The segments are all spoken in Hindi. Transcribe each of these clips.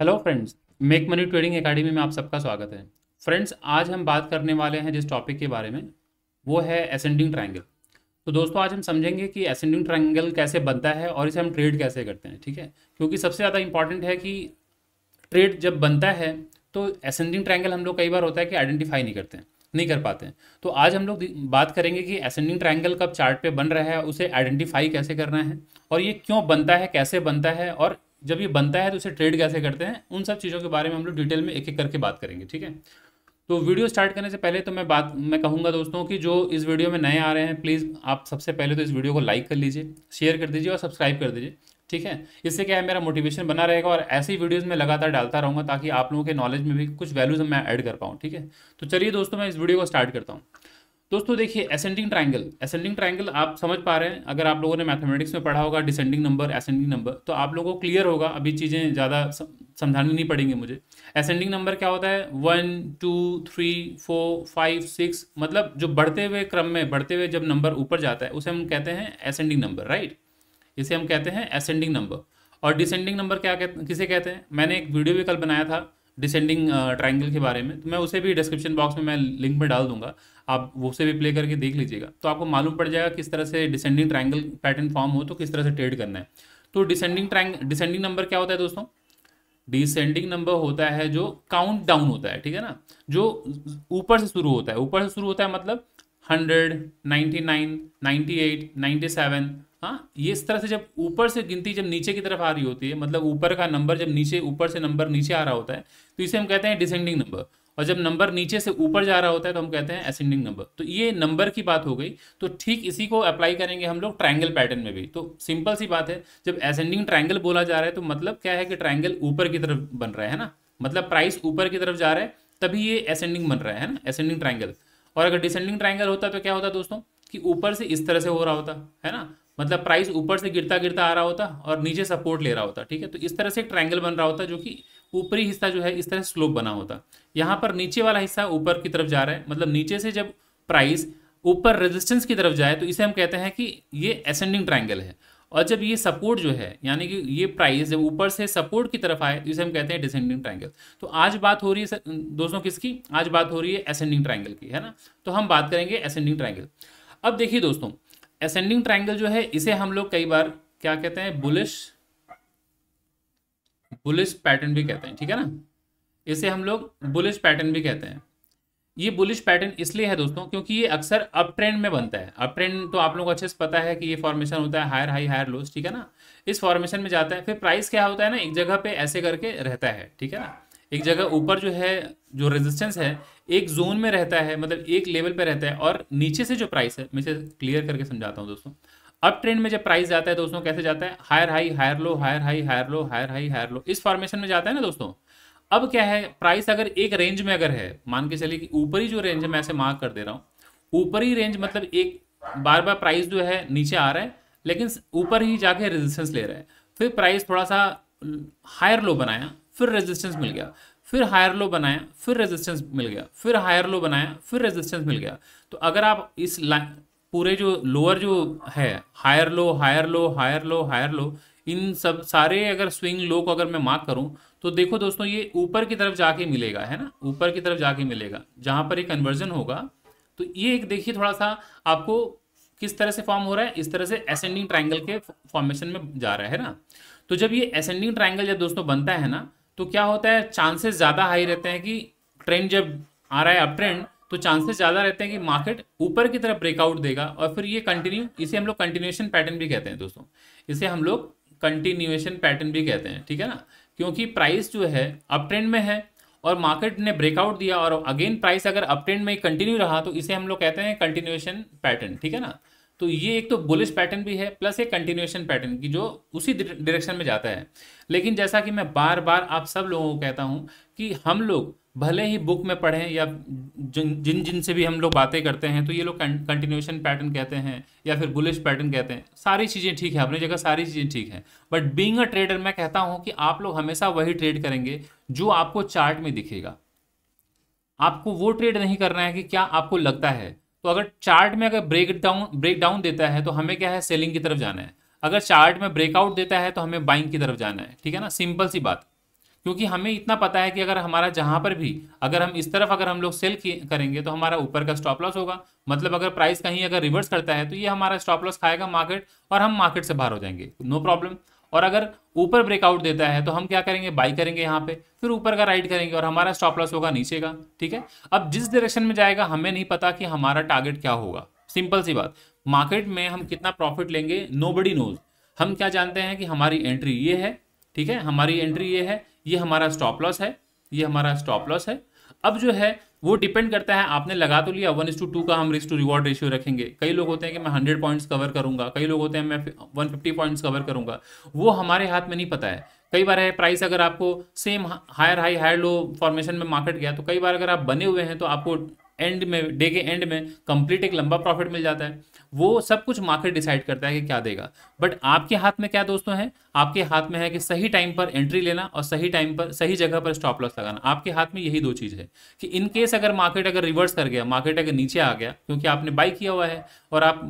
hello friends make money trading academy में आप सबका स्वागत है फ्रेंड्स आज हम बात करने वाले हैं जिस टॉपिक के बारे में वो है असेंडिंग ट्रायंगल तो दोस्तों आज हम समझेंगे कि असेंडिंग ट्रायंगल कैसे बनता है और इसे हम ट्रेड कैसे करते हैं ठीक है क्योंकि सबसे ज़्यादा इंपॉर्टेंट है कि ट्रेड जब बनता है तो असेंडिंग ट्रायंगल हम लोग कई बार होता है कि आइडेंटिफाई नहीं करते नहीं कर पाते हैं तो आज हम लोग बात करेंगे कि असेंडिंग ट्रायंगल कब चार्ट पे बन रहा है उसे आइडेंटिफाई कैसे करना है और ये क्यों बनता है कैसे बनता है और जब ये बनता है तो उसे ट्रेड कैसे करते हैं उन सब चीज़ों के बारे में हम लोग डिटेल में एक एक करके बात करेंगे ठीक है तो वीडियो स्टार्ट करने से पहले तो मैं बात मैं कहूँगा दोस्तों कि जो इस वीडियो में नए आ रहे हैं प्लीज़ आप सबसे पहले तो इस वीडियो को लाइक कर लीजिए शेयर कर दीजिए और सब्सक्राइब कर दीजिए ठीक है इससे क्या है मेरा मोटिवेशन बना रहेगा और ऐसी वीडियोज में लगातार डालता रहूँगा ताकि आप लोगों के नॉलेज में भी कुछ वैल्यूज़ मैं ऐड कर पाऊँ ठीक है तो चलिए दोस्तों मैं इस वीडियो को स्टार्ट करता हूँ दोस्तों देखिए असेंडिंग ट्राइंगल असेंडिंग ट्राइंगल आप समझ पा रहे हैं अगर आप लोगों ने मैथमेटिक्स में पढ़ा होगा डिसेंडिंग नंबर असेंडिंग नंबर तो आप लोगों को क्लियर होगा अभी चीज़ें ज़्यादा समझानी नहीं पड़ेंगी मुझे असेंडिंग नंबर क्या होता है one two three four five six मतलब जो बढ़ते हुए क्रम में बढ़ते हुए जब नंबर ऊपर जाता है उसे हम कहते हैं असेंडिंग नंबर राइट इसे हम कहते हैं असेंडिंग नंबर और डिसेंडिंग नंबर क्या कहते किसे कहते हैं मैंने एक वीडियो भी कल बनाया था डिसेंडिंग ट्राइंगल uh, के बारे में तो मैं उसे भी डिस्क्रिप्शन बॉक्स में मैं लिंक में डाल दूंगा आप वो से भी प्ले करके देख लीजिएगा तो आपको मालूम पड़ जाएगा किस तरह से डिसेंडिंग ट्राइंगल पैटर्न फॉर्म हो तो किस तरह से ट्रेड करना है तो डिसेंडिंग ट्राइंग डिसेंडिंग नंबर क्या होता है दोस्तों डिसेंडिंग नंबर होता है जो काउंट डाउन होता है ठीक है ना जो ऊपर से शुरू होता है ऊपर से शुरू होता है मतलब hundred ninety nine ninety eight seven हाँ ये इस तरह से जब ऊपर से गिनती जब नीचे की तरफ आ रही होती है मतलब ऊपर का नंबर जब नीचे ऊपर से नंबर नीचे आ रहा होता है तो इसे हम कहते हैं डिसेंडिंग नंबर और जब नंबर नीचे से ऊपर जा रहा होता है तो हम कहते हैं असेंडिंग नंबर तो ये नंबर की बात हो गई तो ठीक इसी को अप्लाई करेंगे हम लोग ट्रायंगल पैटर्न में भी तो सिंपल सी बात है जब असेंडिंग ट्रायंगल बोला जा रहा है तो मतलब क्या है कि ट्रायंगल ऊपर की तरफ बन रहा है ना मतलब प्राइस ऊपर की तरफ जा रहा है तभी ये असेंडिंग बन रहा है ना असेंडिंग ट्राइंगल और अगर डिसेंडिंग ट्राइंगल होता तो क्या होता दोस्तों कि ऊपर से इस तरह से हो रहा होता है ना मतलब प्राइस ऊपर से गिरता गिरता आ रहा होता और नीचे सपोर्ट ले रहा होता ठीक है तो इस तरह से एक बन रहा होता जो कि ऊपरी हिस्सा जो है इस तरह स्लोप बना होता यहाँ पर नीचे वाला हिस्सा ऊपर की तरफ जा रहा है मतलब नीचे से जब प्राइस ऊपर रेजिस्टेंस की तरफ जाए तो इसे हम कहते हैं कि ये असेंडिंग ट्राइंगल है और जब ये सपोर्ट जो है यानी कि ये प्राइस जब ऊपर से सपोर्ट की तरफ आए तो इसे हम कहते हैं डिसेंडिंग ट्राइंगल तो आज बात हो रही है दोस्तों किसकी आज बात हो रही है असेंडिंग ट्राइंगल की है ना तो हम बात करेंगे असेंडिंग ट्राइंगल अब देखिए दोस्तों असेंडिंग ट्राइंगल जो है इसे हम लोग कई बार क्या कहते हैं बुलिश बुलिश पैटर्न भी कहते हैं ठीक है ना इसे हम लोग बुलिश पैटर्न भी कहते हैं ये बुलिश पैटर्न इसलिए है दोस्तों क्योंकि ये अक्सर अप ट्रेंड में बनता है अप ट्रेंड तो आप लोगों को अच्छे से पता है कि ये फॉर्मेशन होता है हायर हाई हायर लोस ठीक है ना इस फॉर्मेशन में जाता है फिर प्राइस क्या होता है ना एक जगह पे ऐसे करके रहता है ठीक है ना एक जगह ऊपर जो है जो रेजिस्टेंस है एक जोन में रहता है मतलब एक लेवल पे रहता है और नीचे से जो प्राइस है मैं इसे क्लियर करके समझाता हूँ दोस्तों अब ट्रेंड में जब प्राइस जाता है दोस्तों कैसे जाता है higher high higher low higher high higher low higher high higher low इस फॉर्मेशन में जाता है ना दोस्तों अब क्या है प्राइस अगर एक रेंज में अगर है मान के चलिए कि ऊपरी जो रेंज है मैं ऐसे मार्क कर दे रहा हूँ ऊपरी रेंज मतलब एक बार बार प्राइस जो है नीचे आ रहा है लेकिन ऊपर ही जाके रेजिस्टेंस ले रहा है फिर प्राइस थोड़ा सा हायर लो बनाया फिर रेजिस्टेंस मिल गया फिर हायर लो बनाया फिर रेजिस्टेंस मिल गया फिर हायर लो बनाया फिर रेजिस्टेंस मिल गया तो अगर आप इस लाइन पूरे जो लोअर जो है higher low higher low higher low higher low इन सब सारे अगर स्विंग लो को अगर मैं मार्क करूं तो देखो दोस्तों ये ऊपर की तरफ जाके मिलेगा है ना ऊपर की तरफ जाके मिलेगा जहां पर ये कन्वर्जन होगा तो ये एक देखिए थोड़ा सा आपको किस तरह से फॉर्म हो रहा है इस तरह से असेंडिंग ट्राइंगल के फॉर्मेशन में जा रहा है ना तो जब ये असेंडिंग ट्राइंगल जब दोस्तों बनता है ना तो क्या होता है चांसेस ज़्यादा हाई रहते हैं कि ट्रेंड जब आ रहा है अप ट्रेंड तो चांसेस ज़्यादा रहते हैं कि मार्केट ऊपर की तरफ ब्रेकआउट देगा और फिर ये कंटिन्यू इसे हम लोग कंटिन्यूएशन पैटर्न भी कहते हैं दोस्तों इसे हम लोग कंटिन्यूएशन पैटर्न भी कहते हैं ठीक है ना क्योंकि प्राइस जो है अप ट्रेंड में है और मार्केट ने ब्रेकआउट दिया और अगेन प्राइस अगर अप ट्रेंड में कंटिन्यू रहा तो इसे हम लोग कहते हैं कंटिन्यूएशन पैटर्न ठीक है ना तो ये एक तो बुलिश पैटर्न भी है प्लस एक कंटिन्यूएशन पैटर्न की जो उसी डायरेक्शन में जाता है लेकिन जैसा कि मैं बार बार आप सब लोगों को कहता हूँ कि हम लोग भले ही बुक में पढ़ें या जिन जिन जिन से भी हम लोग बातें करते हैं तो ये लोग कंटिन्यूशन पैटर्न कहते हैं या फिर बुलिश पैटर्न कहते हैं सारी चीज़ें ठीक है अपनी जगह सारी चीज़ें ठीक हैं बट बींग अ ट्रेडर मैं कहता हूँ कि आप लोग हमेशा वही ट्रेड करेंगे जो आपको चार्ट में दिखेगा आपको वो ट्रेड नहीं करना है कि क्या आपको लगता है तो अगर चार्ट में अगर ब्रेक डाउन ब्रेक डाउन देता है तो हमें क्या है सेलिंग की तरफ जाना है अगर चार्ट में ब्रेकआउट देता है तो हमें बाइंग की तरफ जाना है ठीक है ना सिंपल सी बात क्योंकि हमें इतना पता है कि अगर हमारा जहां पर भी अगर हम इस तरफ अगर हम लोग सेल करेंगे तो हमारा ऊपर का स्टॉप लॉस होगा मतलब अगर प्राइस कहीं अगर रिवर्स करता है तो ये हमारा स्टॉप लॉस खाएगा मार्केट और हम मार्केट से बाहर हो जाएंगे नो प्रॉब्लम और अगर ऊपर ब्रेकआउट देता है तो हम क्या करेंगे बाई करेंगे यहाँ पे फिर ऊपर का राइड करेंगे और हमारा स्टॉप लॉस होगा नीचे का ठीक है अब जिस डायरेक्शन में जाएगा हमें नहीं पता कि हमारा टारगेट क्या होगा सिंपल सी बात मार्केट में हम कितना प्रॉफिट लेंगे नो बडी नोज हम क्या जानते हैं कि हमारी एंट्री ये है ठीक है हमारी एंट्री ये है ये हमारा स्टॉप लॉस है ये हमारा स्टॉप लॉस है अब जो है वो डिपेंड करता है आपने लगा तो लिया वन इस टू टू का हम रिस्क टू रिवॉर्ड रेशियो रखेंगे कई लोग होते हैं कि मैं हंड्रेड पॉइंट्स कवर करूंगा कई लोग होते हैं मैं वन फिफ्टी पॉइंट्स कवर करूंगा वो हमारे हाथ में नहीं पता है कई बार है प्राइस अगर आपको same higher high higher low formation में मार्केट गया तो कई बार अगर आप बने हुए हैं तो आपको एंड में डे के एंड में कंप्लीट एक लंबा प्रॉफिट मिल जाता है वो सब कुछ मार्केट डिसाइड करता है कि क्या देगा बट आपके हाथ में क्या दोस्तों है आपके हाथ में है कि सही टाइम पर एंट्री लेना और सही टाइम पर सही जगह पर स्टॉप लॉस लगाना आपके हाथ में यही दो चीज़ है कि इन केस अगर मार्केट अगर रिवर्स कर गया मार्केट अगर नीचे आ गया क्योंकि आपने बाई किया हुआ है और आप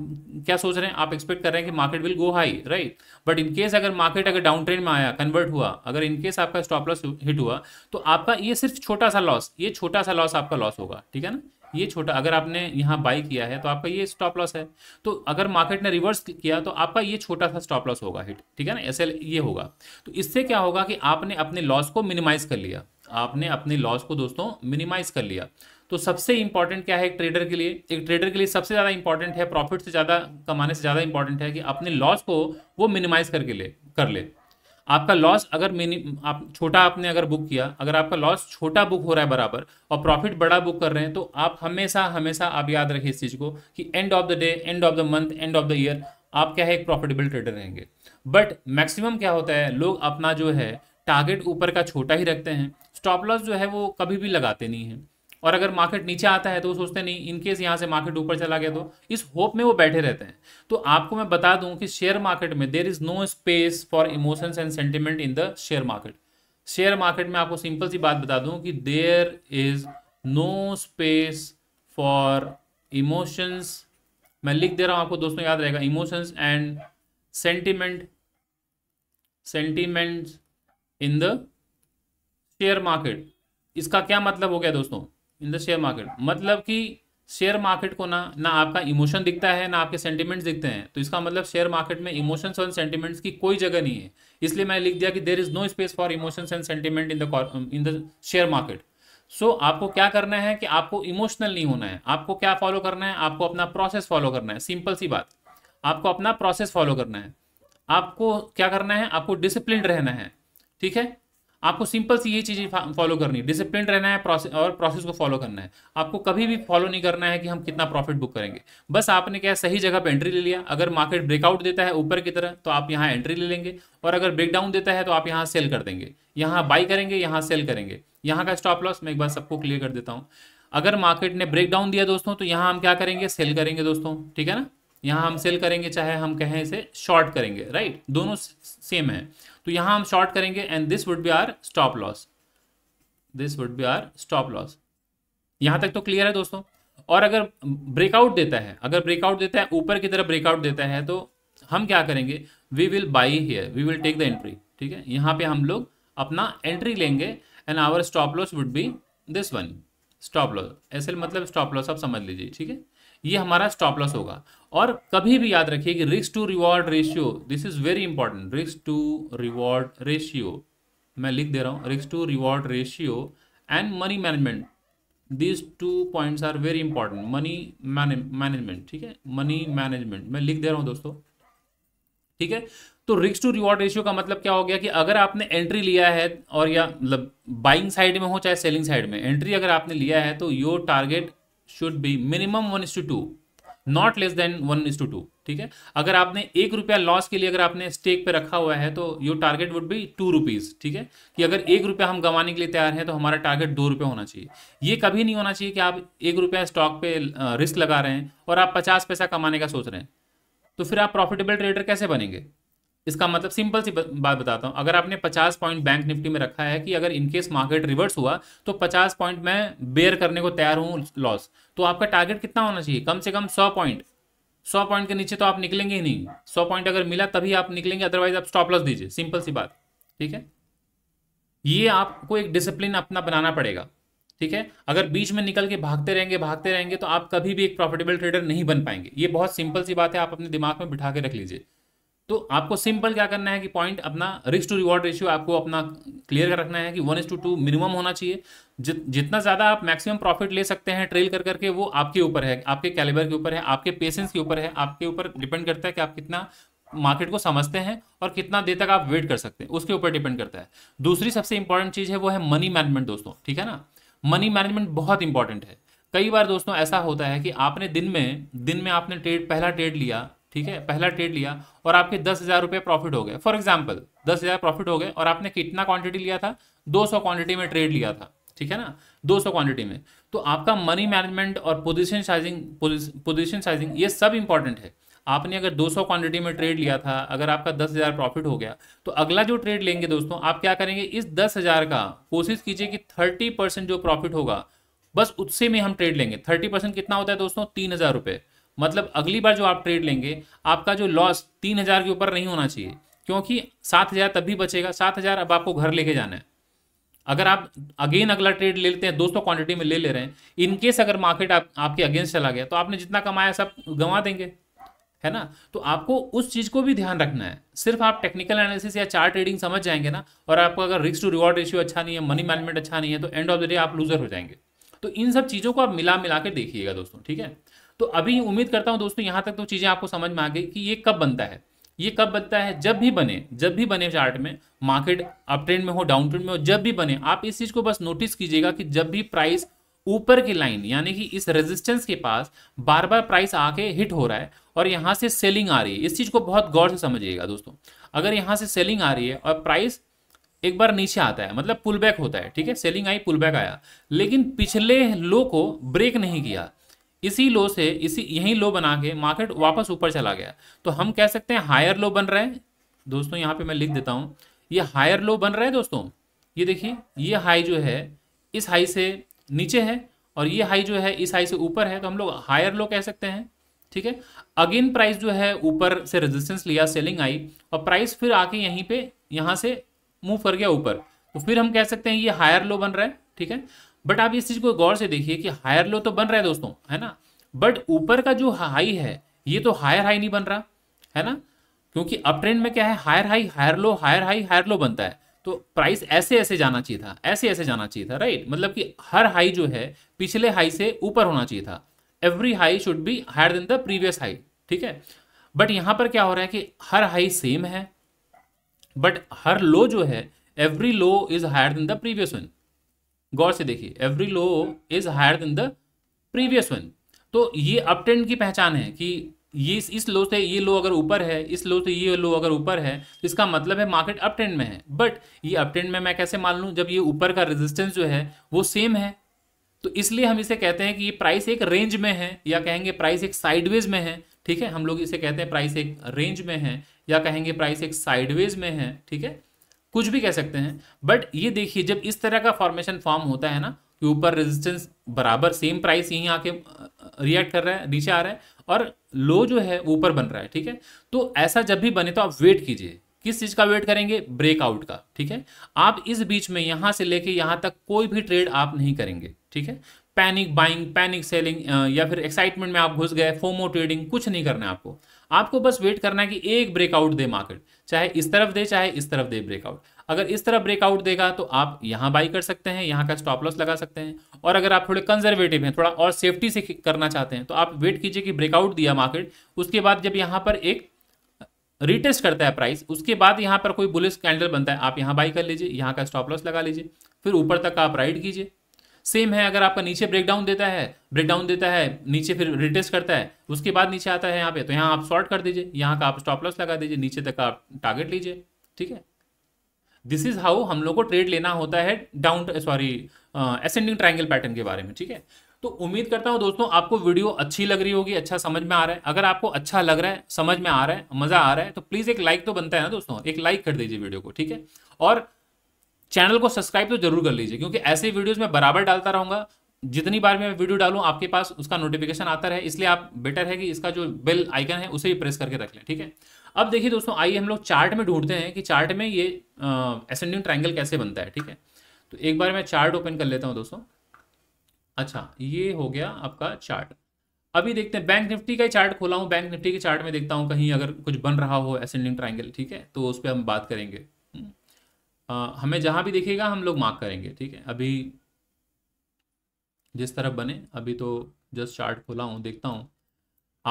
क्या सोच रहे हैं आप एक्सपेक्ट कर रहे हैं कि market will go high right but in case अगर मार्केट अगर डाउन ट्रेंड में आया कन्वर्ट हुआ अगर इन केस आपका स्टॉप लॉस हिट हुआ तो आपका ये सिर्फ छोटा सा लॉस ये छोटा सा लॉस आपका लॉस होगा ठीक है ना ये छोटा अगर आपने यहाँ बाई किया है तो आपका ये स्टॉप लॉस है तो अगर मार्केट ने रिवर्स किया तो आपका ये छोटा सा स्टॉप लॉस होगा हिट ठीक है ना ऐसे ये होगा तो इससे क्या होगा कि आपने अपने लॉस को मिनिमाइज कर लिया आपने अपने लॉस को दोस्तों मिनिमाइज कर लिया तो सबसे इंपॉर्टेंट क्या है एक ट्रेडर के लिए एक ट्रेडर के लिए सबसे ज़्यादा इंपॉर्टेंट है प्रॉफिट से ज़्यादा कमाने से ज़्यादा इंपॉर्टेंट है कि अपने लॉस को वो मिनिमाइज करके ले कर ले आपका लॉस अगर मिनि आप छोटा आपने अगर बुक किया अगर आपका लॉस छोटा बुक हो रहा है बराबर और प्रॉफिट बड़ा बुक कर रहे हैं तो आप हमेशा हमेशा आप याद रखिए इस चीज़ को कि end of the day end of the month end of the year आप क्या है एक प्रॉफिटेबल ट्रेडर रहेंगे बट मैक्सिमम क्या होता है लोग अपना जो है टारगेट ऊपर का छोटा ही रखते हैं स्टॉप लॉस जो है वो कभी भी लगाते नहीं हैं और अगर मार्केट नीचे आता है तो वो सोचते नहीं इनकेस यहाँ से मार्केट ऊपर चला गया तो इस होप में वो बैठे रहते हैं तो आपको मैं बता दूं कि शेयर मार्केट में there is no space for emotions and sentiment in the share market share market में आपको सिंपल सी बात बता दूं कि there is no space for emotions मैं लिख दे रहा हूँ आपको दोस्तों याद रहेगा emotions and sentiment sentiment in the share market इसका क्या मतलब हो गया दोस्तों इन द शेयर मार्केट मतलब कि शेयर मार्केट को ना ना आपका इमोशन दिखता है ना आपके सेंटिमेंट्स दिखते हैं तो इसका मतलब शेयर मार्केट में इमोशंस और सेंटिमेंट्स की कोई जगह नहीं है इसलिए मैंने लिख दिया कि there is no space for emotions and sentiment in the in the share market so आपको क्या करना है कि आपको इमोशनल नहीं होना है आपको क्या फॉलो करना है आपको अपना प्रोसेस फॉलो करना है सिंपल सी बात आपको अपना प्रोसेस फॉलो करना है आपको क्या करना है आपको डिसिप्लिन रहना है ठीक है आपको सिंपल सी ये चीज़ें फॉलो करनी है डिसिप्लिन रहना है प्रोसे, और प्रोसेस को फॉलो करना है आपको कभी भी फॉलो नहीं करना है कि हम कितना प्रॉफिट बुक करेंगे बस आपने क्या सही जगह पर एंट्री ले लिया अगर मार्केट ब्रेकआउट देता है ऊपर की तरह तो आप यहाँ एंट्री ले लेंगे और अगर ब्रेकडाउन देता है तो आप यहाँ सेल कर देंगे यहाँ बाई करेंगे यहाँ सेल करेंगे यहाँ का स्टॉप लॉस मैं एक बार सबको क्लियर कर देता हूँ अगर मार्केट ने ब्रेकडाउन दिया दोस्तों तो यहाँ हम क्या करेंगे सेल करेंगे दोस्तों ठीक है ना यहाँ हम सेल करेंगे चाहे हम कहें इसे शॉर्ट करेंगे राइट दोनों सेम है तो यहां हम शॉर्ट करेंगे and this would be our stop loss this would be our stop loss यहां तक तो क्लियर है दोस्तों और अगर ब्रेकआउट देता है अगर ब्रेकआउट देता है ऊपर की तरफ ब्रेकआउट देता है तो हम क्या करेंगे we will buy here we will take the entry ठीक है यहां पे हम लोग अपना एंट्री लेंगे and our stop loss would be this one stop loss एस मतलब स्टॉप लॉस आप समझ लीजिए ठीक है ये हमारा स्टॉप लॉस होगा और कभी भी याद रखिए कि risk to reward ratio this is very important risk to reward ratio मैं लिख दे रहा हूँ risk to reward ratio and money management these two points are very important money management ठीक है मनी मैनेजमेंट मैं लिख दे रहा हूँ दोस्तों ठीक है तो रिस्क टू रिवॉर्ड रेशियो का मतलब क्या हो गया कि अगर आपने एंट्री लिया है और या मतलब बाइंग साइड में हो चाहे सेलिंग साइड में एंट्री अगर आपने लिया है तो your target should be minimum one is to two not less than one is to two ठीक है अगर आपने एक रुपया लॉस के लिए अगर आपने स्टेक पे रखा हुआ है तो your target would be two rupees ठीक है कि अगर एक रुपया हम गंवाने के लिए तैयार हैं तो हमारा टारगेट दो रुपये होना चाहिए ये कभी नहीं होना चाहिए कि आप एक रुपया स्टॉक पे रिस्क लगा रहे हैं और आप पचास पैसा कमाने का सोच रहे हैं तो फिर आप प्रॉफिटेबल ट्रेडर कैसे बनेंगे इसका मतलब सिंपल सी बात बताता हूँ अगर आपने 50 पॉइंट बैंक निफ्टी में रखा है कि अगर इनकेस मार्केट रिवर्स हुआ तो 50 पॉइंट मैं बेयर करने को तैयार हूँ लॉस तो आपका टारगेट कितना होना चाहिए कम से कम 100 पॉइंट 100 पॉइंट के नीचे तो आप निकलेंगे ही नहीं 100 पॉइंट अगर मिला तभी आप निकलेंगे अदरवाइज आप स्टॉप लॉस दीजिए सिंपल सी बात ठीक है ये आपको एक डिसिप्लिन अपना बनाना पड़ेगा ठीक है अगर बीच में निकल के भागते रहेंगे भागते रहेंगे तो आप कभी भी एक प्रॉफिटेबल ट्रेडर नहीं बन पाएंगे ये बहुत सिंपल सी बात है आप अपने दिमाग में बिठा के रख लीजिए तो आपको सिंपल क्या करना है कि पॉइंट अपना रिस्क टू रिवॉर्ड रेशियो आपको अपना क्लियर कर रखना है कि one is to two minimum होना चाहिए जित जितना ज़्यादा आप मैक्सिमम प्रॉफिट ले सकते हैं ट्रेल कर करके वो आपके ऊपर है आपके कैलिबर के ऊपर है आपके पेशेंस के ऊपर है आपके ऊपर डिपेंड करता है कि आप कितना मार्केट को समझते हैं और कितना देर तक आप वेट कर सकते हैं उसके ऊपर डिपेंड करता है दूसरी सबसे इंपॉर्टेंट चीज़ है वो है मनी मैनेजमेंट दोस्तों ठीक है ना मनी मैनेजमेंट बहुत इंपॉर्टेंट है कई बार दोस्तों ऐसा होता है कि आपने दिन में दिन में आपने ट्रेड पहला ट्रेड लिया ठीक है पहला ट्रेड लिया और आपके दस हज़ार रुपये प्रॉफिट हो गए फॉर एग्जाम्पल दस हज़ार प्रॉफिट हो गए और आपने कितना क्वांटिटी लिया था दो सौ क्वांटिटी में ट्रेड लिया था ठीक है ना दो सौ क्वांटिटी में तो आपका मनी मैनेजमेंट और पोजिशन साइजिंग पोजिशन साइजिंग ये सब इंपॉर्टेंट है आपने अगर 200 क्वांटिटी में ट्रेड लिया था अगर आपका हजार प्रॉफिट हो गया तो अगला जो ट्रेड लेंगे दोस्तों आप क्या करेंगे इस हजार का कोशिश कीजिए कि थर्टी परसेंट जो प्रॉफिट होगा बस उससे में हम ट्रेड लेंगे थर्टी परसेंट कितना होता है दोस्तों तीन हज़ार रुपये मतलब अगली बार जो आप ट्रेड लेंगे आपका जो लॉस तीन हज़ार के ऊपर नहीं होना चाहिए क्योंकि सात हज़ार तब भी बचेगा सात हज़ार अब आपको घर लेके जाना है अगर आप अगेन अगला ट्रेड ले लेते हैं दोस्तों क्वांटिटी में ले ले रहे हैं इनकेस अगर मार्केट आप, आपके अगेंस्ट चला गया तो आपने जितना कमाया सब गंवा देंगे है ना तो आपको उस चीज़ को भी ध्यान रखना है सिर्फ आप टेक्निकल एनालिसिस या चार्ट ट्रेडिंग समझ जाएंगे ना और आपका अगर रिस्क टू रिवॉर्ड रेशियो अच्छा नहीं है मनी मैनेजमेंट अच्छा नहीं है तो एंड ऑफ द डे आप लूजर हो जाएंगे तो इन सब चीज़ों को आप मिला मिला के देखिएगा दोस्तों ठीक है तो अभी उम्मीद करता हूँ दोस्तों यहां तक तो चीज़ें आपको समझ में आ गई कि ये कब बनता है ये कब बनता है जब भी बने जब भी बने चार्ट में मार्केट अप ट्रेंड में हो डाउन ट्रेंड में हो जब भी बने आप इस चीज़ को बस नोटिस कीजिएगा कि जब भी प्राइस ऊपर की लाइन यानी कि इस रेजिस्टेंस के पास बार बार प्राइस आके हिट हो रहा है और यहां से सेलिंग आ रही है इस चीज़ को बहुत गौर से समझिएगा दोस्तों अगर यहाँ से सेलिंग आ रही है और प्राइस एक बार नीचे आता है मतलब पुल बैक होता है ठीक है सेलिंग आई पुल बैक आया लेकिन पिछले लो को ब्रेक नहीं किया इसी लो से इसी यही लो बना के मार्केट वापस ऊपर चला गया तो हम कह सकते हैं हायर लो बन रहा है दोस्तों यहाँ पे मैं लिख देता हूँ ये हायर लो बन रहा है दोस्तों ये देखिए ये हाई जो है इस हाई से नीचे है और ये हाई जो है इस हाई से ऊपर है तो हम लोग हायर लो कह सकते हैं ठीक है अगेन प्राइस जो है ऊपर से रेजिस्टेंस लिया सेलिंग आई और प्राइस फिर आके यहीं पे यहाँ से मूव कर गया ऊपर तो फिर हम कह सकते हैं ये हायर लो बन रहा है ठीक है बट आप इस चीज़ को गौर से देखिए कि हायर लो तो बन रहा है दोस्तों है ना बट ऊपर का जो हाई है ये तो हायर हाई नहीं बन रहा है ना क्योंकि अप ट्रेंड में क्या है higher high higher low higher high higher low बनता है तो प्राइस ऐसे ऐसे जाना चाहिए था ऐसे ऐसे जाना चाहिए था राइट मतलब कि हर हाई जो है पिछले हाई से ऊपर होना चाहिए था every high should be higher than the previous high ठीक है बट यहां पर क्या हो रहा है कि हर हाई सेम है बट हर लो जो है every low is higher than the previous one गौर से देखिए every low is higher than the previous one तो ये अप ट्रेंड की पहचान है कि ये इस, इस लो से ये लो अगर ऊपर है इस लो से ये लो अगर ऊपर है तो इसका मतलब है मार्केट अप ट्रेंड में है बट ये अप ट्रेंड में मैं कैसे मान लूँ जब ये ऊपर का रेजिस्टेंस जो है वो सेम है तो इसलिए हम इसे कहते हैं कि ये प्राइस एक रेंज में है या कहेंगे प्राइस एक साइडवेज में है ठीक है हम लोग इसे कहते हैं प्राइस एक रेंज में है या कहेंगे प्राइस एक साइडवेज में है ठीक है कुछ भी कह सकते हैं बट ये देखिए जब इस तरह का फॉर्मेशन फॉर्म होता है ना कि ऊपर रेजिस्टेंस बराबर सेम प्राइस यहीं आके रिएक्ट कर रहा है नीचे आ रहा है और लो जो है ऊपर बन रहा है ठीक है तो ऐसा जब भी बने तो आप वेट कीजिए किस चीज़ का वेट करेंगे ब्रेकआउट का ठीक है आप इस बीच में यहां से लेके यहां तक कोई भी ट्रेड आप नहीं करेंगे ठीक है पैनिक बाइंग पैनिक सेलिंग या फिर एक्साइटमेंट में आप घुस गए फोमो ट्रेडिंग कुछ नहीं करना है आपको आपको बस वेट करना है कि एक ब्रेकआउट दे मार्केट चाहे इस तरफ दे चाहे इस तरफ दे ब्रेकआउट अगर इस तरफ ब्रेकआउट देगा तो आप यहाँ बाई कर सकते हैं यहाँ का स्टॉप लॉस लगा सकते हैं और अगर आप थोड़े कंजर्वेटिव हैं थोड़ा और सेफ्टी से करना चाहते हैं तो आप वेट कीजिए कि ब्रेकआउट दिया मार्केट उसके बाद जब यहाँ पर एक रिटेस्ट करता है प्राइस उसके बाद यहाँ पर कोई बुलिस कैंडल बनता है आप यहाँ बाई कर लीजिए यहाँ का स्टॉप लॉस लगा लीजिए फिर ऊपर तक आप राइड कीजिए सेम है अगर आपका नीचे ब्रेकडाउन देता है ब्रेकडाउन देता है नीचे फिर रिटेस्ट करता है उसके बाद नीचे आता है यहाँ पे तो यहाँ आप शॉर्ट कर दीजिए यहाँ का आप स्टॉप लॉस लगा दीजिए नीचे तक आप टारगेट लीजिए ठीक है दिस इज हाउ हम लोग को ट्रेड लेना होता है down sorry ascending triangle pattern के बारे में ठीक है तो उम्मीद करता हूँ दोस्तों आपको वीडियो अच्छी लग रही होगी अच्छा समझ में आ रहा है अगर आपको अच्छा लग रहा है समझ में आ रहा है मज़ा आ रहा है तो प्लीज़ एक लाइक तो बनता है ना दोस्तों एक लाइक कर दीजिए वीडियो को ठीक है और चैनल को सब्सक्राइब तो जरूर कर लीजिए क्योंकि ऐसे वीडियोज में बराबर डालता रहूंगा जितनी बार मैं वीडियो डालूं आपके पास उसका नोटिफिकेशन आता रहे इसलिए आप बेटर है कि इसका जो बेल आइकन है उसे भी प्रेस करके रख लें ठीक है अब देखिए दोस्तों आइए हम लोग चार्ट में ढूंढते हैं कि चार्ट में ये असेंडिंग ट्राइंगल कैसे बनता है ठीक है तो एक बार मैं चार्ट ओपन कर लेता हूँ दोस्तों अच्छा ये हो गया आपका चार्ट अभी देखते हैं बैंक निफ्टी का चार्ट खोला हूँ बैंक निफ्टी के चार्ट में देखता हूँ कहीं अगर कुछ बन रहा हो असेंडिंग ट्राइंगल ठीक है तो उस पर हम बात करेंगे हमें जहाँ भी दिखेगा हम लोग मार्क करेंगे ठीक है अभी जिस तरफ बने अभी तो जस्ट चार्ट खोला हूँ देखता हूँ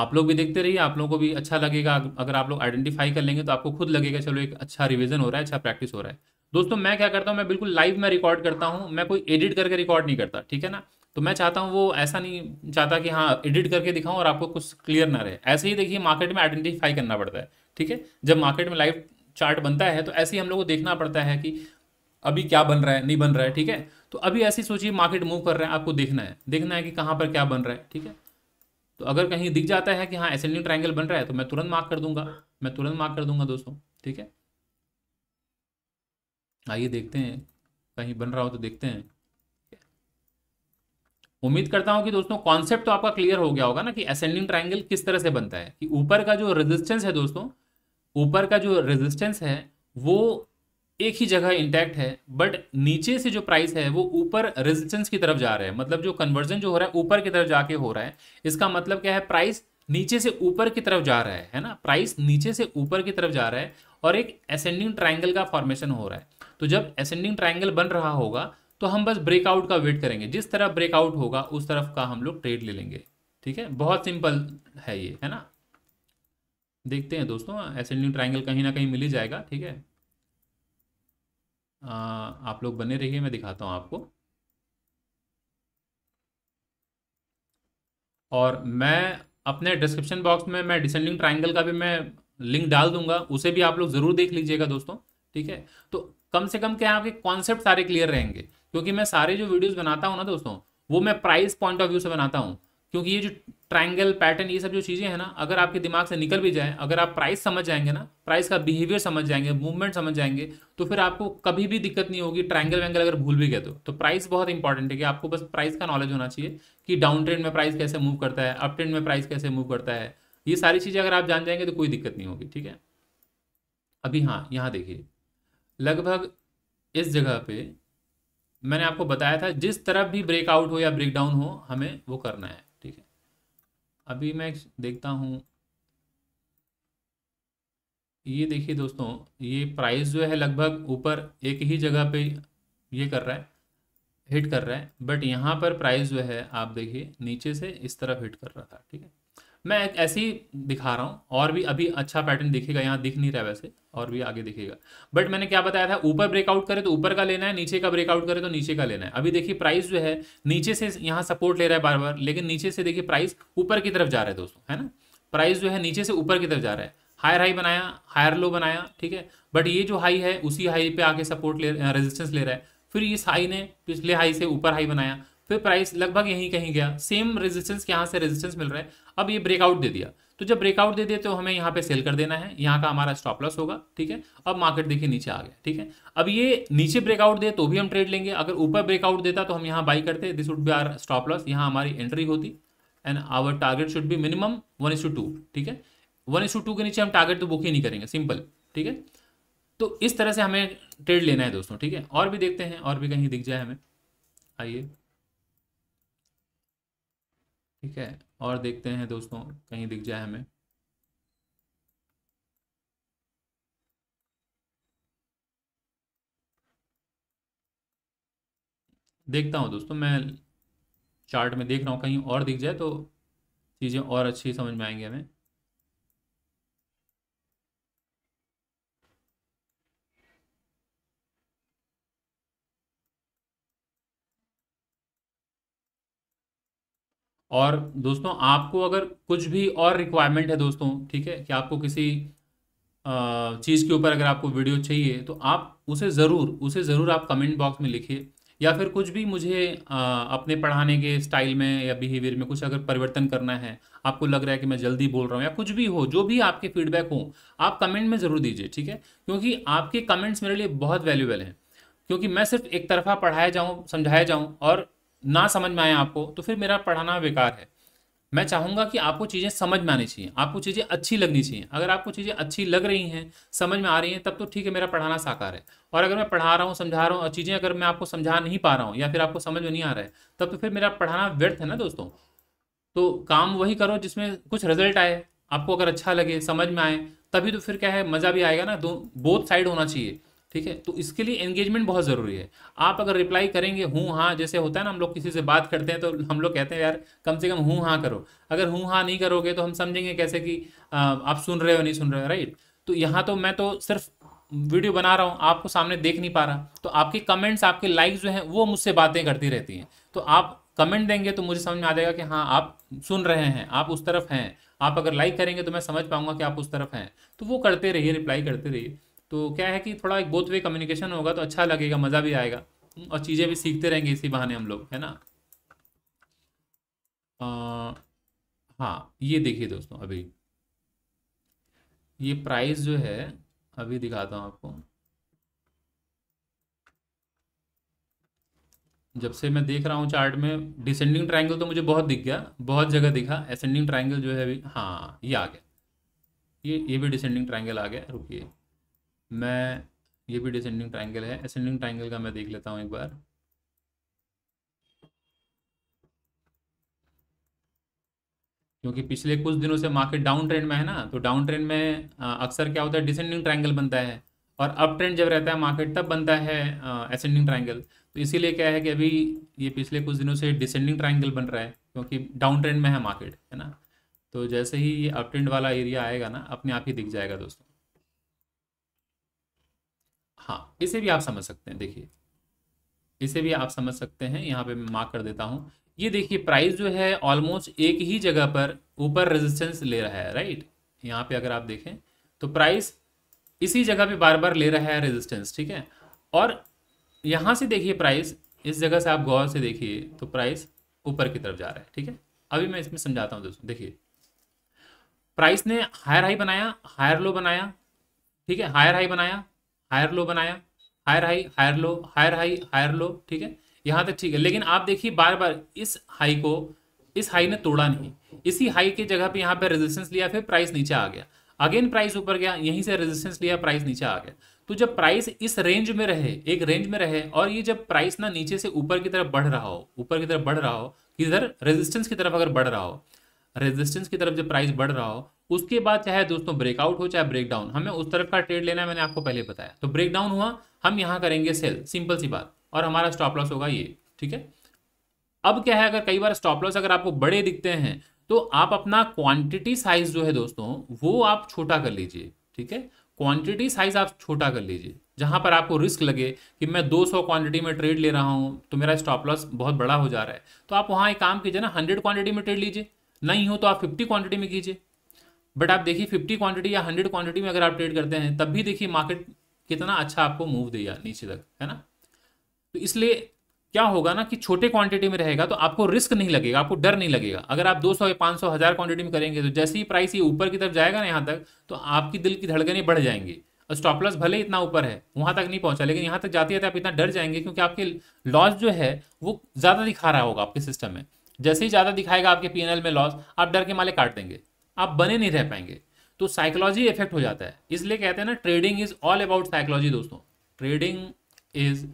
आप लोग भी देखते रहिए आप लोगों को भी अच्छा लगेगा अगर आप लोग आइडेंटिफाई कर लेंगे तो आपको खुद लगेगा चलो एक अच्छा रिविजन हो रहा है अच्छा प्रैक्टिस हो रहा है दोस्तों मैं क्या करता हूँ मैं बिल्कुल लाइव में रिकॉर्ड करता हूँ मैं कोई एडिट करके रिकॉर्ड नहीं करता ठीक है ना तो मैं चाहता हूँ वो ऐसा नहीं चाहता कि हाँ एडिट करके दिखाऊँ और आपको कुछ क्लियर ना रहे ऐसे ही देखिए मार्केट में आइडेंटिफाई करना पड़ता है ठीक है जब मार्केट में लाइव चार्ट बनता है तो ऐसे ही हम लोग को देखना पड़ता है कि अभी क्या बन रहा है नहीं बन रहा है ठीक है तो अभी ऐसी सोचिए मार्केट मूव कर रहे हैं आपको देखना है देखना है कि कहाँ पर क्या बन रहा है ठीक है तो अगर कहीं दिख जाता है कि हाँ एसेंडिंग ट्राइंगल बन रहा है तो मैं तुरंत मार्क कर दूंगा मैं तुरंत मार्क कर दूंगा दोस्तों ठीक है आइए देखते हैं कहीं बन रहा हो तो देखते हैं उम्मीद करता हूं कि दोस्तों कॉन्सेप्ट तो आपका क्लियर हो गया होगा ना कि असेंडिंग ट्राइंगल किस तरह से बनता है कि ऊपर का जो रेजिस्टेंस है दोस्तों ऊपर का जो रेजिस्टेंस है वो एक ही जगह इंटैक्ट है बट नीचे से जो प्राइस है वो ऊपर रेजिस्टेंस की तरफ जा रहा है मतलब जो कन्वर्जन जो हो रहा है ऊपर की तरफ जाके हो रहा है इसका मतलब क्या है प्राइस नीचे से ऊपर की तरफ जा रहा है है ना प्राइस नीचे से ऊपर की तरफ जा रहा है और एक असेंडिंग ट्राइंगल का फॉर्मेशन हो रहा है तो जब असेंडिंग ट्राइंगल बन रहा होगा तो हम बस ब्रेकआउट का वेट करेंगे जिस तरफ ब्रेकआउट होगा उस तरफ का हम लोग ट्रेड ले लेंगे ठीक है बहुत सिंपल है ये है ना देखते हैं दोस्तों एसेंडिंग ट्राइंगल कहीं ना कहीं मिल ही जाएगा ठीक है आ, आप लोग बने रहिए मैं दिखाता हूँ आपको और मैं अपने डिस्क्रिप्शन बॉक्स में मैं डिसेंडिंग ट्राइंगल का भी मैं लिंक डाल दूंगा उसे भी आप लोग ज़रूर देख लीजिएगा दोस्तों ठीक है तो कम से कम क्या आपके कॉन्सेप्ट सारे क्लियर रहेंगे क्योंकि मैं सारे जो वीडियोस बनाता हूँ ना दोस्तों वो मैं प्राइस पॉइंट ऑफ व्यू से बनाता हूँ क्योंकि ये जो ट्रायंगल पैटर्न ये सब जो चीज़ें हैं ना अगर आपके दिमाग से निकल भी जाए अगर आप प्राइस समझ जाएंगे ना प्राइस का बिहेवियर समझ जाएंगे मूवमेंट समझ जाएंगे तो फिर आपको कभी भी दिक्कत नहीं होगी ट्रायंगल वैंगल अगर भूल भी गए तो तो प्राइस बहुत इंपॉर्टेंट है कि आपको बस प्राइस का नॉलेज होना चाहिए कि डाउन ट्रेंड में प्राइस कैसे मूव करता है अप ट्रेंड में प्राइस कैसे मूव करता है ये सारी चीज़ें अगर आप जान जाएंगे तो कोई दिक्कत नहीं होगी ठीक है अभी हाँ यहाँ देखिए लगभग इस जगह पर मैंने आपको बताया था जिस तरफ भी ब्रेकआउट हो या ब्रेकडाउन हो हमें वो करना है अभी मैं देखता हूँ ये देखिए दोस्तों ये प्राइस जो है लगभग ऊपर एक ही जगह पे ये कर रहा है हिट कर रहा है बट यहाँ पर प्राइस जो है आप देखिए नीचे से इस तरफ हिट कर रहा था ठीक है मैं ऐसे ही दिखा रहा हूँ और भी अभी अच्छा पैटर्न दिखेगा यहाँ दिख नहीं रहा वैसे और भी आगे दिखेगा बट मैंने क्या बताया था ऊपर ब्रेकआउट करे तो ऊपर का लेना है नीचे का ब्रेकआउट करे तो नीचे का लेना है अभी देखिए प्राइस जो है नीचे से यहाँ सपोर्ट ले रहा है बार बार लेकिन नीचे से देखिए प्राइस ऊपर की तरफ जा रहा है दोस्तों है ना प्राइस जो है नीचे से ऊपर की तरफ जा रहा है हायर हाई बनाया हायर लो बनाया ठीक है बट ये जो हाई है उसी हाई पे आके सपोर्ट ले रेजिस्टेंस ले रहा है फिर इस हाई ने पिछले हाई से ऊपर हाई बनाया फिर प्राइस लगभग यहीं कहीं गया सेम रेजिस्टेंस यहाँ से रेजिस्टेंस मिल रहा है अब ये ब्रेकआउट दे दिया तो जब ब्रेकआउट दे दे तो हमें यहाँ पे सेल कर देना है यहाँ का हमारा स्टॉप लॉस होगा ठीक है अब मार्केट देखिए नीचे आ गया ठीक है अब ये नीचे ब्रेकआउट दे तो भी हम ट्रेड लेंगे अगर ऊपर ब्रेकआउट देता तो हम यहाँ बाई करते this would be our stop loss यहाँ हमारी एंट्री होती एंड आवर टारगेट शुड भी मिनिमम वन इस टू ठीक है वन इस टू के नीचे हम टारगेट तो बुक ही नहीं करेंगे सिंपल ठीक है तो इस तरह से हमें ट्रेड लेना है दोस्तों ठीक है और भी देखते हैं और भी कहीं दिख जाए हमें आइए ठीक है और देखते हैं दोस्तों कहीं दिख जाए हमें देखता हूँ दोस्तों मैं चार्ट में देख रहा हूँ कहीं और दिख जाए तो चीज़ें और अच्छी समझ में आएंगी हमें और दोस्तों आपको अगर कुछ भी और रिक्वायरमेंट है दोस्तों ठीक है कि आपको किसी चीज़ के ऊपर अगर आपको वीडियो चाहिए तो आप उसे ज़रूर उसे ज़रूर आप कमेंट बॉक्स में लिखिए या फिर कुछ भी मुझे आ, अपने पढ़ाने के स्टाइल में या बिहेवियर में कुछ अगर परिवर्तन करना है आपको लग रहा है कि मैं जल्दी बोल रहा हूँ या कुछ भी हो जो भी आपके फीडबैक हो आप कमेंट में ज़रूर दीजिए ठीक है क्योंकि आपके कमेंट्स मेरे लिए बहुत वैल्यूबल हैं क्योंकि मैं सिर्फ एक तरफा पढ़ाया जाऊँ समझाया जाऊँ और ना समझ में आए आपको तो फिर मेरा पढ़ाना बेकार है मैं चाहूँगा कि आपको चीज़ें समझ में आनी चाहिए आपको चीज़ें अच्छी लगनी चाहिए अगर आपको चीज़ें अच्छी लग रही हैं समझ में आ रही हैं तब तो ठीक है मेरा पढ़ाना साकार है और अगर मैं पढ़ा रहा हूँ समझा रहा हूँ और चीज़ें अगर मैं आपको समझा नहीं पा रहा हूँ या फिर आपको समझ में नहीं आ रहा है तब तो फिर मेरा पढ़ाना व्यर्थ है ना दोस्तों तो काम वही करो जिसमें कुछ रिजल्ट आए आपको अगर अच्छा लगे समझ में आए तभी तो फिर क्या है मज़ा भी आएगा ना दो बोथ साइड होना चाहिए ठीक है तो इसके लिए एंगेजमेंट बहुत ज़रूरी है आप अगर रिप्लाई करेंगे हूँ हाँ जैसे होता है ना हम लोग किसी से बात करते हैं तो हम लोग कहते हैं यार कम से कम हूँ हाँ करो अगर हूँ हाँ नहीं करोगे तो हम समझेंगे कैसे कि आप सुन रहे हो नहीं सुन रहे हो राइट तो यहाँ तो मैं तो सिर्फ वीडियो बना रहा हूँ आपको सामने देख नहीं पा रहा तो आपके कमेंट्स आपके लाइक जो हैं वो मुझसे बातें करती रहती हैं तो आप कमेंट देंगे तो मुझे समझ में आ जाएगा कि हाँ आप सुन रहे हैं आप उस तरफ हैं आप अगर लाइक करेंगे तो मैं समझ पाऊंगा कि आप उस तरफ हैं तो वो करते रहिए रिप्लाई करते रहिए तो क्या है कि थोड़ा एक बोथ वे कम्युनिकेशन होगा तो अच्छा लगेगा मज़ा भी आएगा और चीज़ें भी सीखते रहेंगे इसी बहाने हम लोग है ना आ, हाँ ये देखिए दोस्तों अभी ये प्राइस जो है अभी दिखाता हूँ आपको जब से मैं देख रहा हूँ चार्ट में डिसेंडिंग ट्राइंगल तो मुझे बहुत दिख गया बहुत जगह दिखा एसेंडिंग ट्राइंगल जो है अभी हाँ ये आ गया ये ये भी डिसेंडिंग ट्राइंगल आ गया रुकिए मैं ये भी डिसेंडिंग ट्राइंगल है असेंडिंग ट्राइंगल का मैं देख लेता हूँ एक बार क्योंकि पिछले कुछ दिनों से मार्केट डाउन ट्रेंड में है ना तो डाउन ट्रेंड में अक्सर क्या होता है डिसेंडिंग ट्राइंगल बनता है और अप ट्रेंड जब रहता है मार्केट तब बनता है असेंडिंग ट्राइंगल तो इसीलिए क्या है कि अभी ये पिछले कुछ दिनों से डिसेंडिंग ट्राइंगल बन रहा है क्योंकि डाउन ट्रेंड में है मार्केट है ना तो जैसे ही ये अप ट्रेंड वाला एरिया आएगा ना अपने आप ही दिख जाएगा दोस्तों हाँ इसे भी आप समझ सकते हैं देखिए इसे भी आप समझ सकते हैं यहाँ पे मैं मार्क कर देता हूँ ये देखिए प्राइस जो है ऑलमोस्ट एक ही जगह पर ऊपर रेजिस्टेंस ले रहा है राइट यहाँ पे अगर आप देखें तो प्राइस इसी जगह पे बार बार ले रहा है रेजिस्टेंस ठीक है और यहाँ से देखिए प्राइस इस जगह से आप गौर से देखिए तो प्राइस ऊपर की तरफ जा रहा है ठीक है अभी मैं इसमें समझाता हूँ दोस्तों देखिए प्राइस ने हायर हाई बनाया हायर लो बनाया ठीक है हायर हाई बनाया हायर लो बनाया higher high higher low higher high higher low ठीक है यहाँ तक ठीक है लेकिन आप देखिए बार बार इस हाई को इस हाई ने तोड़ा नहीं इसी हाई के जगह पे यहाँ पे रेजिस्टेंस लिया फिर प्राइस नीचे आ गया अगेन प्राइस ऊपर गया यहीं से रेजिस्टेंस लिया प्राइस नीचे आ गया तो जब प्राइस इस रेंज में रहे एक रेंज में रहे और ये जब प्राइस ना नीचे से ऊपर की तरफ बढ़ रहा हो ऊपर की तरफ बढ़ रहा हो इधर रेजिस्टेंस की तरफ अगर बढ़ रहा हो रेजिस्टेंस की तरफ जब प्राइस बढ़ रहा हो उसके बाद चाहे दोस्तों ब्रेकआउट हो चाहे ब्रेकडाउन हमें उस तरफ का ट्रेड लेना है मैंने आपको पहले बताया तो ब्रेकडाउन हुआ हम यहाँ करेंगे सेल सिंपल सी बात और हमारा स्टॉप लॉस होगा ये ठीक है अब क्या है अगर कई बार स्टॉप लॉस अगर आपको बड़े दिखते हैं तो आप अपना क्वांटिटी साइज जो है दोस्तों वो आप छोटा कर लीजिए ठीक है क्वांटिटी साइज आप छोटा कर लीजिए जहां पर आपको रिस्क लगे कि मैं 200 क्वांटिटी में ट्रेड ले रहा हूं तो मेरा स्टॉप लॉस बहुत बड़ा हो जा रहा है तो आप वहां एक काम कीजिए ना 100 क्वांटिटी में ट्रेड लीजिए नहीं हो तो आप फिफ्टी क्वांटिटी में कीजिए बट आप देखिए फिफ्टी क्वांटिटी या हंड्रेड क्वांटिटी में अगर आप ट्रेड करते हैं तब भी देखिए मार्केट कितना अच्छा आपको मूव दिया नीचे तक है ना तो इसलिए क्या होगा ना कि छोटे क्वांटिटी में रहेगा तो आपको रिस्क नहीं लगेगा आपको डर नहीं लगेगा अगर आप 200 या 500 हज़ार क्वांटिटी में करेंगे तो जैसे ही प्राइस ये ऊपर की तरफ जाएगा ना यहाँ तक तो आपकी दिल की धड़कने बढ़ जाएंगी और स्टॉपलस भले इतना ऊपर है वहाँ तक नहीं पहुँचा लेकिन यहाँ तक है तो आप इतना डर जाएंगे क्योंकि आपके लॉस जो है वो ज़्यादा दिखा रहा होगा आपके सिस्टम में जैसे ही ज़्यादा दिखाएगा आपके पी में लॉस आप डर के माले काट देंगे आप बने नहीं रह पाएंगे तो साइकोलॉजी इफेक्ट हो जाता है इसलिए कहते हैं ना trading is all about psychology दोस्तों trading is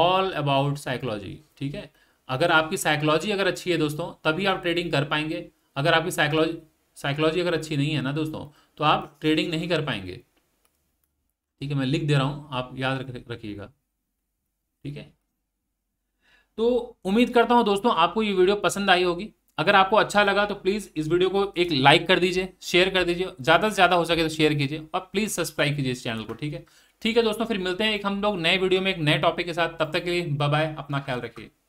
all about psychology ठीक है अगर आपकी साइकोलॉजी अगर अच्छी है दोस्तों तभी आप ट्रेडिंग कर पाएंगे अगर आपकी साइकोलॉजी साइकोलॉजी अगर अच्छी नहीं है ना दोस्तों तो आप ट्रेडिंग नहीं कर पाएंगे ठीक है मैं लिख दे रहा हूँ आप याद रखिएगा ठीक है तो उम्मीद करता हूँ दोस्तों आपको ये वीडियो पसंद आई होगी अगर आपको अच्छा लगा तो प्लीज़ इस वीडियो को एक लाइक कर दीजिए शेयर कर दीजिए ज़्यादा से ज़्यादा हो सके तो शेयर कीजिए और प्लीज़ सब्सक्राइब कीजिए इस चैनल को ठीक है ठीक है दोस्तों फिर मिलते हैं एक हम लोग नए वीडियो में एक नए टॉपिक के साथ तब तक के लिए बाय अपना ख्याल रखिए